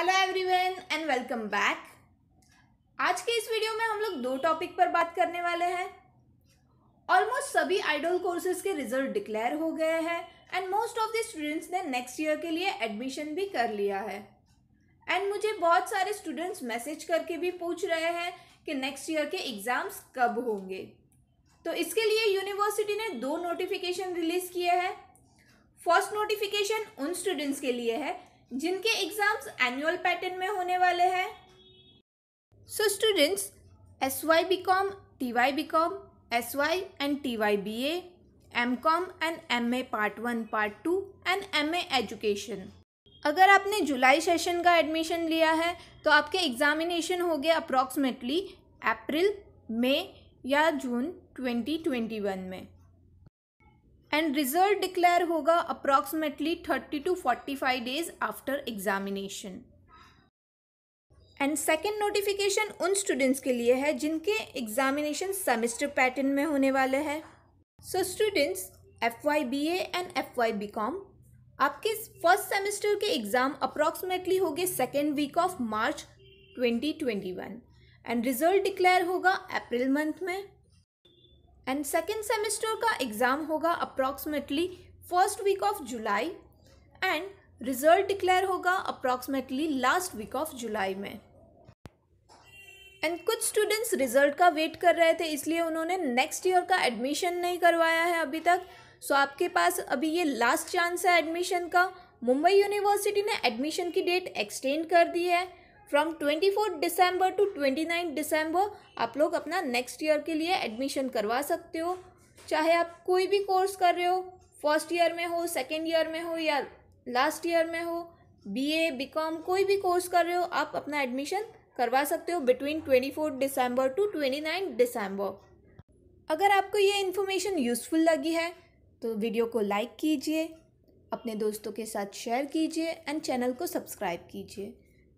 hello everyone and welcome back आज के इस वीडियो में हम लोग दो टॉपिक पर बात करने वाले हैं ऑलमोस्ट सभी आइडल कोर्सेज के रिजल्ट डिक्लेयर हो गए हैं and most of the students ने नेक्स्ट ईयर के लिए एडमिशन भी कर लिया है एंड मुझे बहुत सारे स्टूडेंट्स मैसेज करके भी पूछ रहे हैं कि नेक्स्ट ईयर के एग्ज़ाम्स कब होंगे तो इसके लिए यूनिवर्सिटी ने दो नोटिफिकेशन रिलीज़ किए हैं फर्स्ट नोटिफिकेशन उन स्टूडेंट्स के लिए है जिनके एग्ज़ाम्स एनुअल पैटर्न में होने वाले हैं so students S Y B com T Y B com S Y and T Y B A M com and M A part one part two and M A education अगर आपने जुलाई session का admission लिया है तो आपके examination हो गए approximately अप्रैल मई या जून 2021 में एंड रिजल्ट डिक्लेयर होगा approximately thirty two forty five days after examination and second notification उन स्टूडेंट्स के लिए है जिनके एग्जामिनेशन सेमिस्टर पैटर्न में होने वाले हैं so students F Y B A and F Y B com आपके फर्स्ट सेमेस्टर के एग्ज़ाम अप्रॉक्सीमेटली होंगे second week of March twenty twenty one and result declare होगा अप्रैल मंथ में एंड सेकेंड सेमेस्टर का एग्ज़ाम होगा approximately first week of July and result declare होगा approximately last week of July में and कुछ students result का wait कर रहे थे इसलिए उन्होंने नेक्स्ट ईयर का एडमिशन नहीं करवाया है अभी तक सो so आपके पास अभी ये लास्ट चांस है एडमिशन का मुंबई यूनिवर्सिटी ने एडमिशन की डेट एक्सटेंड कर दी है फ्रॉम 24 दिसंबर टू 29 दिसंबर आप लोग अपना नेक्स्ट ईयर के लिए एडमिशन करवा सकते हो चाहे आप कोई भी कोर्स कर रहे हो फर्स्ट ईयर में हो सेकेंड ईयर में हो या लास्ट ईयर में हो बी ए बी कॉम कोई भी कोर्स कर रहे हो आप अपना एडमिशन करवा सकते हो between twenty four December to twenty nine December अगर आपको ये इन्फॉर्मेशन यूज़फुल लगी है तो वीडियो को लाइक कीजिए अपने दोस्तों के साथ शेयर कीजिए एंड चैनल को सब्सक्राइब कीजिए